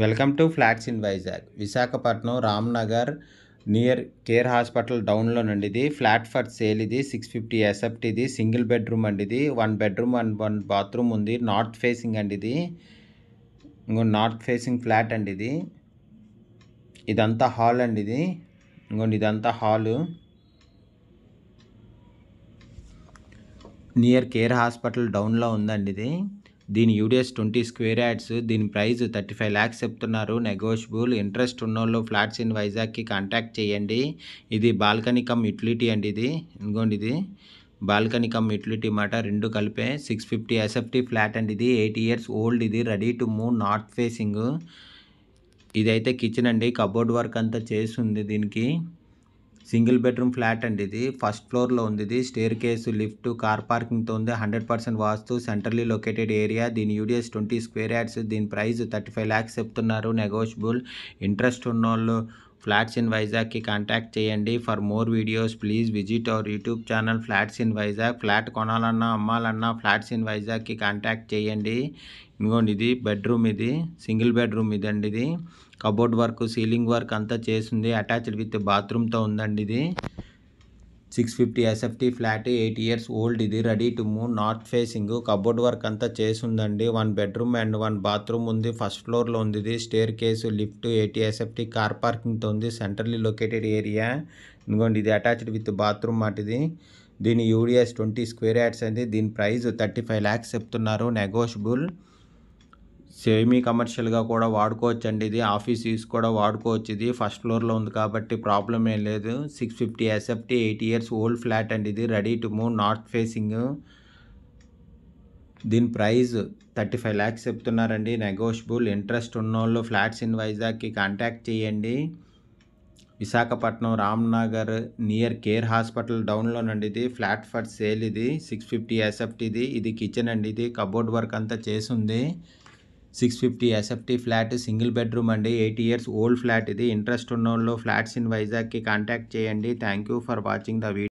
welcome to flats in Vizag Visakhapatnam Ramnagar near care hospital డౌన్లో నుండి ఇది ఫ్లాట్ ఫర్ సేల్ ఇది సిక్స్ ఫిఫ్టీ ఎస్ఎఫ్ట్ ఇది సింగిల్ బెడ్రూమ్ అండి ఇది one bedroom and one bathroom ఉంది నార్త్ ఫేసింగ్ అండి ఇది ఇంకో నార్త్ ఫేసింగ్ ఫ్లాట్ అండి ఇది ఇదంతా హాల్ అండి ఇది ఇంకోండి ఇదంతా హాలు నియర్ కేర్ హాస్పిటల్ డౌన్లో ఉందండి ఇది దీని యూడిఎస్ ట్వంటీ స్క్వేర్ యాడ్స్ దీని ప్రైస్ థర్టీ ఫైవ్ ల్యాక్స్ చెప్తున్నారు నెగోషియబుల్ ఇంట్రెస్ట్ ఉన్న వాళ్ళు ఫ్లాట్స్ ఇన్ వైజాగ్కి కాంటాక్ట్ చేయండి ఇది బాల్కనీ కమ్ యూటిలిటీ అండి ఇది ఇంకోండి ఇది బాల్కనీ కమ్ యూటిలిటీ మాట రెండు కలిపే సిక్స్ ఫిఫ్టీ ఎస్ఎఫ్టీ ఫ్లాట్ అండి ఇది ఎయిట్ ఇయర్స్ ఓల్డ్ ఇది ready to move north facing ఇదైతే కిచెన్ అండి కబోర్డ్ వర్క్ అంతా చేసి ఉంది దీనికి సింగిల్ బెడ్రూమ్ ఫ్లాట్ అండి ఇది ఫస్ట్ ఫ్లోర్లో ఉంది ఇది స్టేర్ కేసు లిఫ్ట్ కార్ పార్కింగ్తో ఉంది hundred percent vastu centrally located area దీని యూడిఎస్ ట్వంటీ స్క్వేర్ యార్డ్స్ దీని ప్రైస్ థర్టీ ఫైవ్ ల్యాక్స్ చెప్తున్నారు నెగోషియబుల్ ఇంట్రెస్ట్ ఉన్నోళ్ళు ఫ్లాట్స్ ఇన్ వైజాగ్కి కాంటాక్ట్ చేయండి for more videos please visit our YouTube channel flats in Vizag flat కొనాలన్నా అమ్మాలన్నా ఫ్లాట్స్ ఇన్ వైజాగ్కి కాంటాక్ట్ చేయండి ఇంకోండి ఇది బెడ్రూమ్ ఇది సింగిల్ బెడ్రూమ్ ఇదండి ఇది కబోర్డ్ వర్క్ సీలింగ్ వర్క్ అంతా చేసింది అటాచ్డ్ విత్ బాత్రూమ్తో ఉందండి ఇది six fifty SFT flat eight years old ఇది ready to move north facing cupboard work అంతా చేసిందండి one bedroom and one bathroom ఉంది ఫస్ట్ ఫ్లోర్లో ఉంది ఇది staircase lift eighty SFT car పార్కింగ్తో ఉంది సెంట్రల్లీ లొకేటెడ్ ఏరియా ఇంకోండి ఇది అటాచ్డ్ విత్ బాత్రూమ్ మాటిది దీని యూడిఎస్ ట్వంటీ స్క్వేర్ యాడ్స్ అండి దీని ప్రైస్ థర్టీ ఫైవ్ ల్యాక్స్ చెప్తున్నారు నెగోషియబుల్ సేమీ కమర్షియల్గా కూడా వాడుకోవచ్చు అండి ఇది ఆఫీస్ యూస్ కూడా వాడుకోవచ్చు ఇది ఫస్ట్ ఫ్లోర్లో ఉంది కాబట్టి ప్రాబ్లం ఏం లేదు six fifty SFT eight years old flat అండి ఇది ready to move north facing దీని ప్రైస్ థర్టీ ఫైవ్ ల్యాక్స్ చెప్తున్నారండి నెగోషియబుల్ ఇంట్రెస్ట్ ఉన్నోళ్ళు ఫ్లాట్స్ ఇన్ వైజాగ్కి కాంటాక్ట్ చేయండి Visakhapatnam Ramnagar near care hospital డౌన్లోనండి ఇది ఫ్లాట్ ఫర్ సేల్ ఇది సిక్స్ ఫిఫ్టీ ఎస్ఎఫ్టీ ఇది కిచెన్ అండి ఇది కబోర్డ్ వర్క్ అంతా చేసింది six fifty SFT flat single bedroom అండి ఎయిట్ ఇయర్స్ ఓల్డ్ ఫ్లాట్ ఇది ఇంట్రెస్ట్ ఉన్న ఫ్లాట్స్ ఇన్ వైజాగ్కి కాంటాక్ట్ చేయండి thank you for watching the video